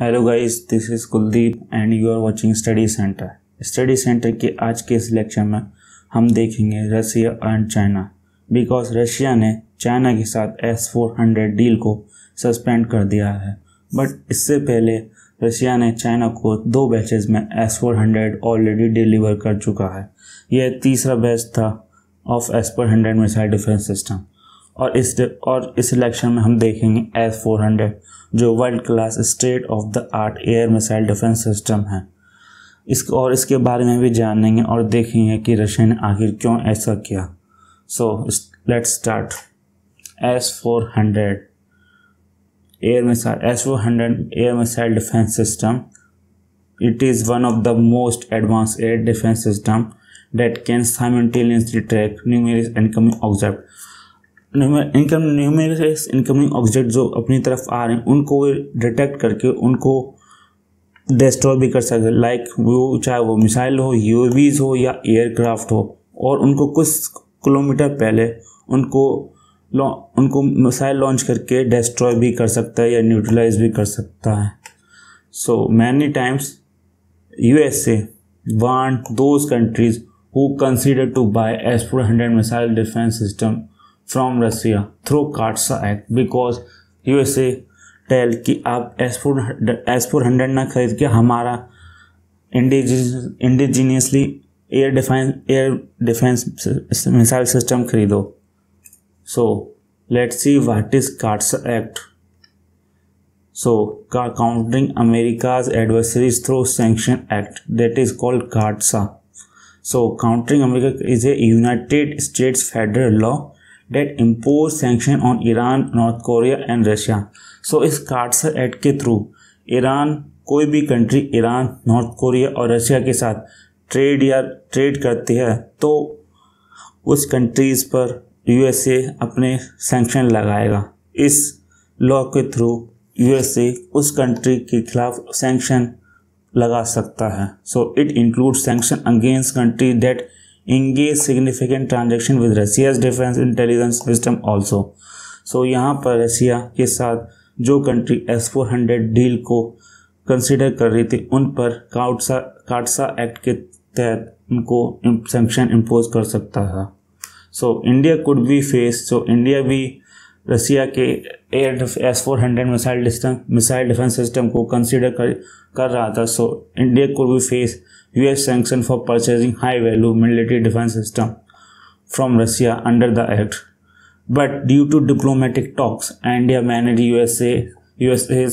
Hello guys this is Kuldeep and you are watching study centre study centre के आज के इस लेक्चर में हम देखेंगे Russia and China because Russia ने चाइना के साथ एस फोर हंड्रेड डील को सस्पेंड कर दिया है बट इससे पहले रशिया ने चाइना को दो बैचेज में S four hundred already deliver कर चुका है यह तीसरा बैच था of S four hundred missile defence system और इस और इस इलेक्शन में हम देखेंगे एस फोर हंड्रेड जो world class state of the art air missile defence system है इस और इसके बारे में भी जानेंगे और देखेंगे कि रशिया ने आखिर क्यों ऐसा किया so let start S four hundred air missile S four hundred air missile defence system it is one of the most advance air defence system that can simultaneously track numerous incoming object income numerous incoming object जो अपनी तरफ आ रहे हैं उनको detect करके उनको destroy भी कर सकते लाइक वो चाहे वो मिसाइल हो यूवीज हो या एयरक्राफ्ट हो और उनको कुछ किलोमीटर पहले उनको उनको मिसाइल लॉन्च करके डिस्ट्रॉय भी कर सकता है या न्यूट्रलाइज भी कर सकता है so many times U S A want those countries who consider to buy S four hundred missile defence system from Russia through Russia act because U S A tell कि आप S four S four hundred ना खरीद के हमारा indigenously air defence air defence missile system खरीदो so let see what is CAATSA act so countering America's adversaries through sanction act that is called कार्डसा so countering America is a United States federal law that impose sanction on Iran North Korea and Russia so इस कार्डसर act के through Iran कोई भी country Iran North Korea और Russia के साथ trade या trade करती है तो उस कंट्रीज़ पर यूएसए अपने सेंक्शन लगाएगा इस लॉ के थ्रू यूएसए उस कंट्री के खिलाफ सेंक्शन लगा सकता है so it include sanction against country that engage significant transaction with Russia's defence intelligence system also so यहाँ पर रसिया के साथ जो country S four hundred deal को कंसिडर कर रही थी उन पर काउटसा काटसा एक्ट के तहत उनको सेंक्शन इम्पोज कर सकता था so India could be face so India भी रसिया के air S four hundred missile missile defence system को कंसिडर कर कर रहा था सो इंडिया को भी face US sanction for purchasing high value military defence system from Russia under the act but due to diplomatic talks India manage USA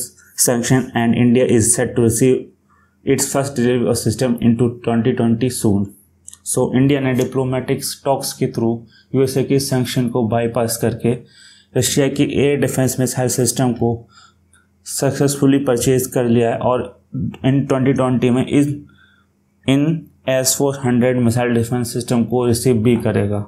sanction and India is set to receive its first delivery system in two twenty twenty Son so India ने diplomatic talks के through USA के sanction को bypass करके Russia की air defence missile system को successfully purchase कर लिया है और इन 2020 में इस इन S four hundred missile defence system को रिसीव भी करेगा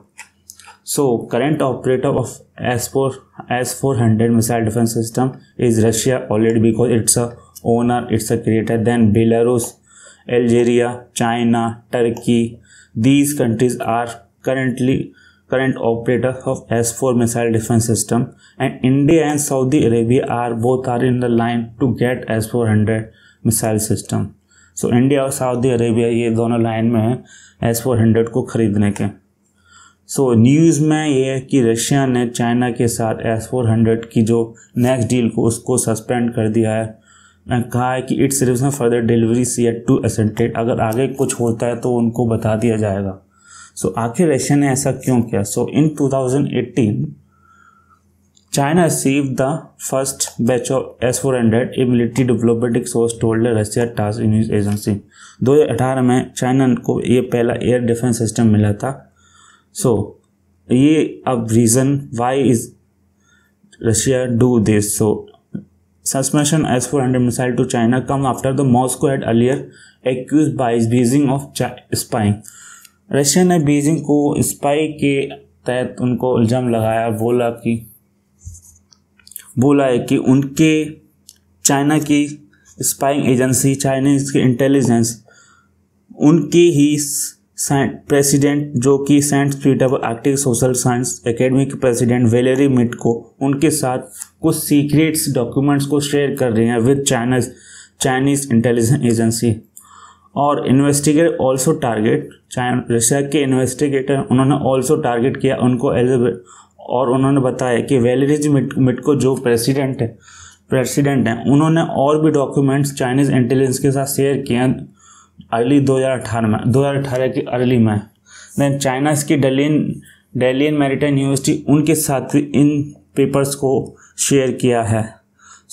so current operator of S four S four hundred missile defence system is Russia already because it's a owner it's a creator then Belarus Algeria China Turkey these countries are currently current operator of S-4 missile defense system and India and Saudi Arabia are both are in the line to get S-400 missile system. So so, India और Saudi Arabia ये दोनों line में है S four hundred को ख़रीदने के सो so, news में ये है कि रशिया ने चाइना के साथ एस फोर हंड्रेड की जो नेक्स्ट डील को उसको सस्पेंड कर दिया है कहा है कि it's revs further delivery C at to assented अगर आगे कुछ होता है तो उनको बता दिया जाएगा सो so, आखिर रशिया ने ऐसा क्यों किया so in 2018 China receive the first batch of S four hundred a military diplomatic source told Russia task unit agency 2018 में चाइना को ये पहला एयर डिफेंस सिस्टम मिला था सो so, ये अब reason why is Russia do this so suspension S-400 missile to China come after the Moscow had earlier accused by Beijing of spying Russia ने Beijing को स्पाई के तहत उनको इल्ज़ाम लगाया बोला कि बोला है कि उनके चाइना की स्पाइंग एजेंसी चाइनीज़ की इंटेलिजेंस उनकी ही प्रेसिडेंट जो कि Saint Petersburg Arctic social science academy के प्रेसिडेंट वेलेरी मिट को उनके साथ कुछ सीक्रेट्स डॉक्यूमेंट्स को शेयर कर रही हैं with China's Chinese intelligence agency और इन्वेस्टिगेट ऑल्सो टारगेट रशिया के इन्वेस्टिगेटर उन्होंने ऑल्सो टारगेट किया उनको एज और उन्होंने बताया कि वेलरिज मिट, मिटको जो प्रेसिडेंट है प्रेसिडेंट हैं उन्होंने और भी डॉक्यूमेंट्स चाइनीज़ इंटेलिजेंस के साथ शेयर किए अर्ली दो हज़ार अठारह में दो हज़ार अठारह के अर्ली में देन चाइना की डेलियन डेलियन मेरिटाइन यूनिवर्सिटी उनके साथ इन पेपर्स को शेयर किया है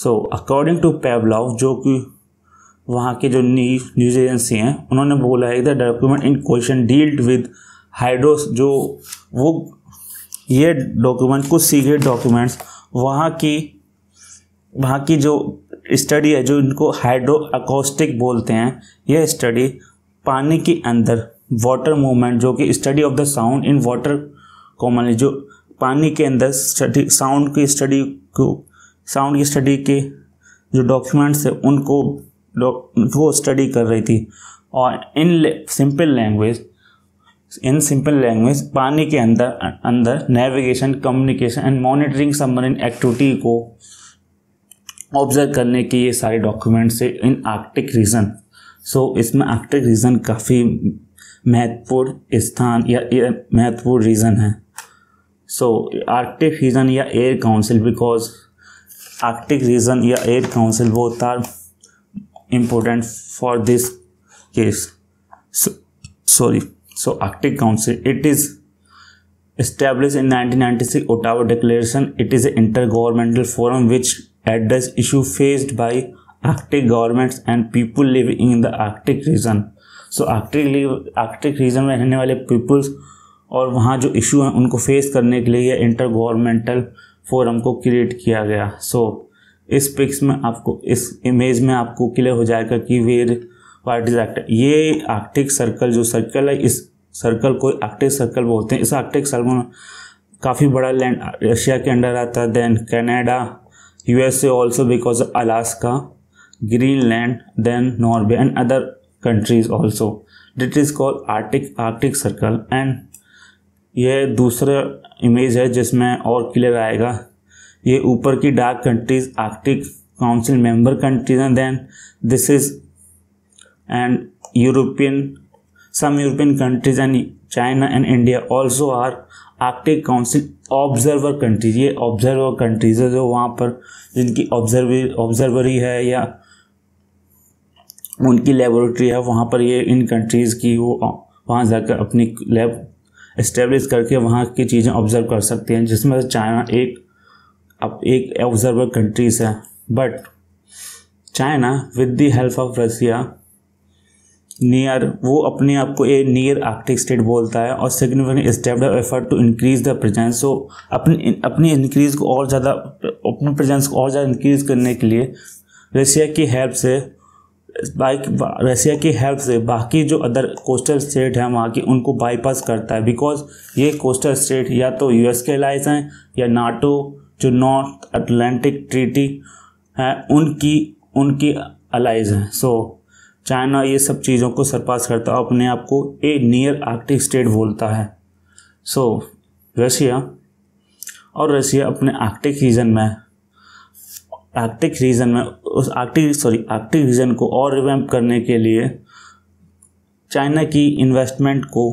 सो अकॉर्डिंग टू पेवलाव जो कि वहाँ के जो न्यूज न्यूज एजेंसी हैं उन्होंने बोला है the document in question dealt with hydros जो वो ये डॉक्यूमेंट कुछ सीक्रेट डॉक्यूमेंट्स वहाँ की वहाँ की जो स्टडी है जो इनको हाइड्रो अकोस्टिक बोलते हैं यह स्टडी पानी के अंदर वाटर मूवमेंट जो कि study of the sound in water commonly जो पानी के अंदर स्टडी साउंड की स्टडी को साउंड की स्टडी के जो डॉक्यूमेंट्स हैं उनको वो स्टडी कर रही थी और in simple language in simple language पानी के अंदर अंदर नेविगेशन कम्युनिकेशन एंड मॉनिटरिंग संबंधित एक्टिविटी को ऑब्जर्व करने के ये सारे डॉक्यूमेंट्स है इन आर्कटिक रीजन सो इसमें आर्कटिक रीजन काफ़ी महत्वपूर्ण स्थान या महत्वपूर्ण रीजन है सो आर्कटिक रीजन या air council because Arctic region या एयर काउंसिल वो तार important for this case. So, sorry. So Arctic Council, it is established in 1996 Ottawa Declaration. It is an intergovernmental forum which address issue faced by Arctic governments and people living in the Arctic region. so arctic arctic region mein rehne wale peoples और वहाँ जो issue हैं उनको face करने के लिए intergovernmental forum को create किया गया सो so, इस पिक्स में आपको इस इमेज में आपको क्लियर हो जाएगा कि वेर वाट इज आर्टिक ये आर्टिक सर्कल जो सर्कल है इस सर्कल को आर्टिक सर्कल बोलते हैं इस आर्टिक सर्कल में काफ़ी बड़ा लैंड रशिया के अंडर आता है then U S also because Alaska Greenland then Norway and other countries also that is call Arctic Arctic circle and यह दूसरा इमेज है जिसमें और क्लियर आएगा ये ऊपर की dark countries Arctic council member countries हैं then this is and European some European countries and China and India also are Arctic council observer countries ये ऑब्जर्वर कंट्रीज है जो वहाँ पर जिनकी ऑब्जर्व ऑब्जर्वरी है या उनकी लेबोरेटरी है वहाँ पर ये इन कंट्रीज़ की वो वहाँ जाकर अपनी लैब इस्टेब्लिश करके वहाँ की चीज़ें ऑब्जर्व कर सकते हैं जिसमें चाइना एक अब एक ऑब्जर्वर कंट्रीज है but China with the help of Russia near वो अपने आप को ए नियर आर्कटिक स्टेट बोलता है और significant step effort to increase the presence so अपनी अपनी इंक्रीज को और ज़्यादा अपने प्रेजेंस को और ज़्यादा इंक्रीज करने के लिए रसिया की हेल्प से बाइक रसिया की हेल्प से बाकी जो अदर कोस्टल स्टेट हैं वहाँ की उनको बाईपास करता है बिकॉज ये कोस्टल स्टेट या तो यूएस के अलाइज हैं या नाटो जो नॉर्थ अटलांटिक ट्रीटी है उनकी उनकी अलाइज हैं सो so, चाइना ये सब चीज़ों को सरपास करता है अपने आप को ए नियर आर्कटिक स्टेट बोलता है सो so, रशिया और रशिया अपने आर्कटिक रीजन में आर्कटिक रीजन में उस आर्कटिक सॉरी आर्कटिक रीजन को और रिवैम्प करने के लिए चाइना की इन्वेस्टमेंट को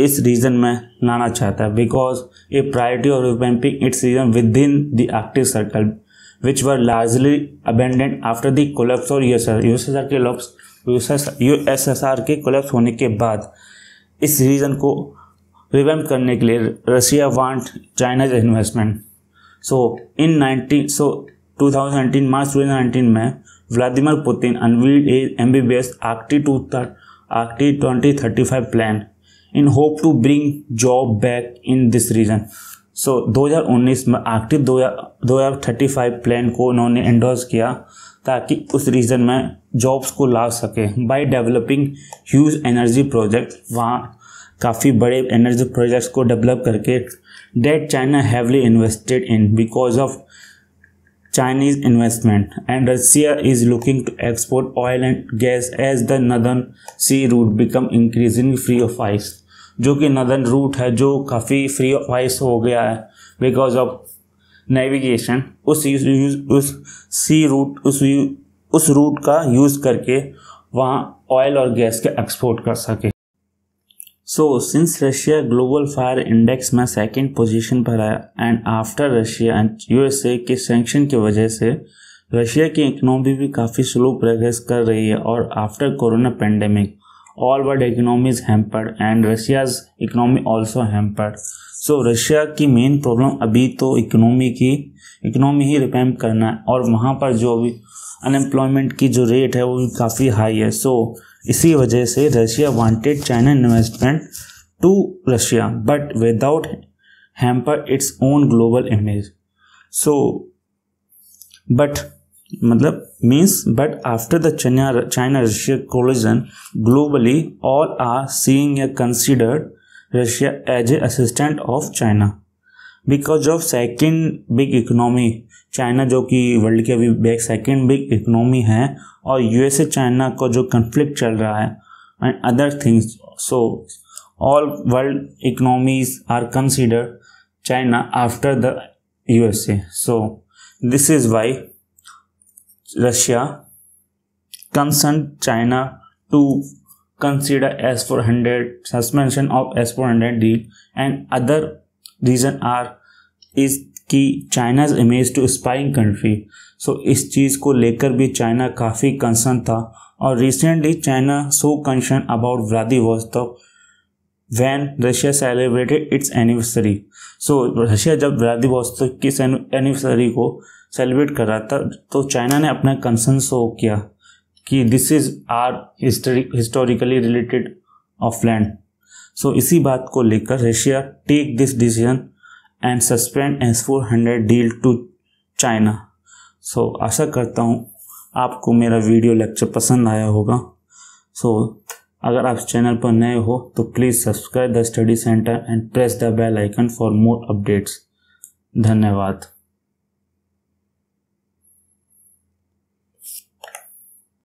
इस रीजन में लाना चाहता है because a priority of revamping its region within the active circle which were largely abandoned after the collapse और यूएसएसआर के लॉप्स यूएसएसआर के कोलेप्स होने के बाद इस रीजन को रिवैम्प करने के लिए Russia want China's investment so in nineteen so 2019 March to 2019 में Vladimir Putin unveiled as M B B S arty to arty twenty thirty five plan in hope to bring job back in this region so 2019 में Arctic दो हज़ार thirty five plan को उन्होंने endorse किया ताकि उस reason में jobs को ला सके by developing huge energy project वहाँ काफ़ी बड़े एनर्जी प्रोजेक्ट्स को डेवलप करके that China heavily invested in because of Chinese investment and Russia is looking to export oil and gas as the northern sea route become increasing free of ice जो कि northern root है जो काफ़ी free of ice हो गया है because of navigation उस use उस सी रूट उस उस रूट का यूज़ करके वहाँ ऑयल और गैस के एक्सपोर्ट कर सके so since Russia global fire index में सेकेंड पोजीशन पर आया and after Russia and A K sanction की वजह से रशिया की इकनॉमी भी काफ़ी स्लो प्रोग्रेस कर रही है और after corona pandemic all world economy is hampered and Russia's economy also so Russia की मेन प्रॉब्लम अभी तो इकोनॉमी की इकोनॉमी ही रिपेम्प करना है और वहाँ पर जो अभी अनएम्प्लॉयमेंट की जो रेट है वो भी काफ़ी हाई है सो so, इसी वजह से Russia wanted China investment to Russia but without hamper its own global image so but मतलब मीन्स बट आफ्टर द चना China Russia collision globally all are seeing a considered Russia as a assistant of China because of second big economy China जो कि world के अभी bag second big economy है और you S A China का जो conflict चल रहा है and other things so all world economies are consider China after the U S A so this is why concern China to consider S four hundred suspension of S four hundred deal and other region are is की China's image to spying country so इस चीज़ को लेकर भी China काफ़ी concern था और recently China so concern about Vladivostok when Russia celebrated its anniversary so Russia जब व्लादिवोस्तोक किस एनिवर्सरी को सेलिब्रेट कर रहा था तो चाइना ने अपना कंसर्न शो किया कि this is are historically related of land so इसी बात को लेकर Russia take this decision and suspend S four hundred deal to China so आशा करता हूँ आपको मेरा वीडियो लेक्चर पसंद आया होगा सो so, अगर आप चैनल पर नए हो तो please subscribe the study centre and press the bell icon for more updates धन्यवाद